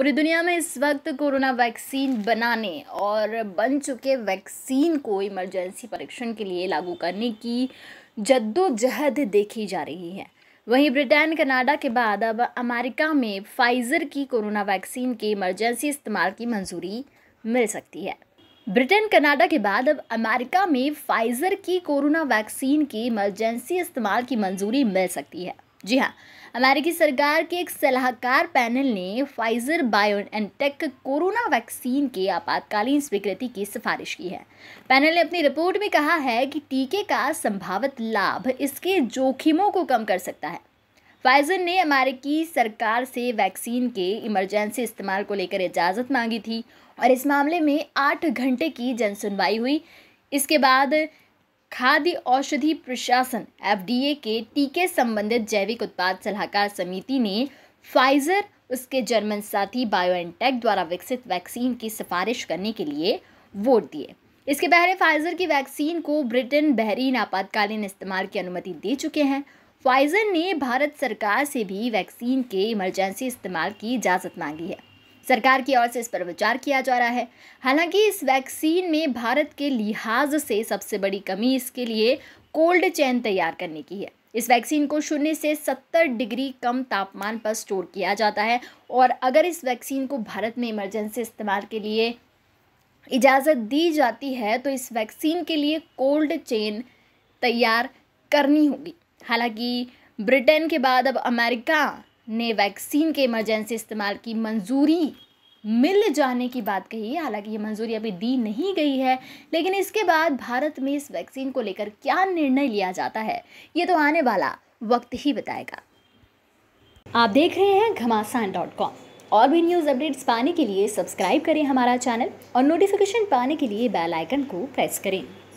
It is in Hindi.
पूरी दुनिया में इस वक्त कोरोना वैक्सीन बनाने और बन चुके वैक्सीन को इमरजेंसी परीक्षण के लिए लागू करने की जद्दोजहद देखी जा रही है वहीं ब्रिटेन कनाडा के बाद अब अमेरिका में फाइजर की कोरोना वैक्सीन के इमरजेंसी इस्तेमाल की मंजूरी मिल सकती है ब्रिटेन कनाडा के बाद अब अमेरिका में फाइजर की कोरोना वैक्सीन के इमरजेंसी इस्तेमाल की मंजूरी मिल सकती है जी हाँ अमेरिकी सरकार के एक सलाहकार पैनल ने Pfizer bio BioNTech corona vaccine के आपातकालीन स्वीकृति की सिफारिश की है पैनल ने अपनी रिपोर्ट में कहा है कि टीके का संभावित लाभ इसके जोखिमों को कम कर सकता है फाइजर ने अमेरिकी सरकार से वैक्सीन के इमरजेंसी इस्तेमाल को लेकर इजाज़त मांगी थी और इस मामले में आठ घंटे की जनसुनवाई हुई इसके बाद खाद्य औषधि प्रशासन एफ के टीके संबंधित जैविक उत्पाद सलाहकार समिति ने फाइजर उसके जर्मन साथी बायो द्वारा विकसित वैक्सीन की सिफारिश करने के लिए वोट दिए इसके पहले फाइजर की वैक्सीन को ब्रिटेन बहरीन आपातकालीन इस्तेमाल की अनुमति दे चुके हैं फाइजर ने भारत सरकार से भी वैक्सीन के इमरजेंसी इस्तेमाल की इजाज़त मांगी है सरकार की ओर से इस पर विचार किया जा रहा है हालांकि इस वैक्सीन में भारत के लिहाज से सबसे बड़ी कमी इसके लिए कोल्ड चैन तैयार करने की है इस वैक्सीन को शून्य से सत्तर डिग्री कम तापमान पर स्टोर किया जाता है और अगर इस वैक्सीन को भारत में इमरजेंसी इस्तेमाल के लिए इजाज़त दी जाती है तो इस वैक्सीन के लिए कोल्ड चेन तैयार करनी होगी हालांकि ब्रिटेन के बाद अब अमेरिका ने वैक्सीन के इमरजेंसी इस्तेमाल की मंजूरी मिल जाने की बात कही है हालांकि ये मंजूरी अभी दी नहीं गई है लेकिन इसके बाद भारत में इस वैक्सीन को लेकर क्या निर्णय लिया जाता है ये तो आने वाला वक्त ही बताएगा आप देख रहे हैं घमासान डॉट कॉम और भी न्यूज़ अपडेट्स पाने के लिए सब्सक्राइब करें हमारा चैनल और नोटिफिकेशन पाने के लिए बेल आइकन को प्रेस करें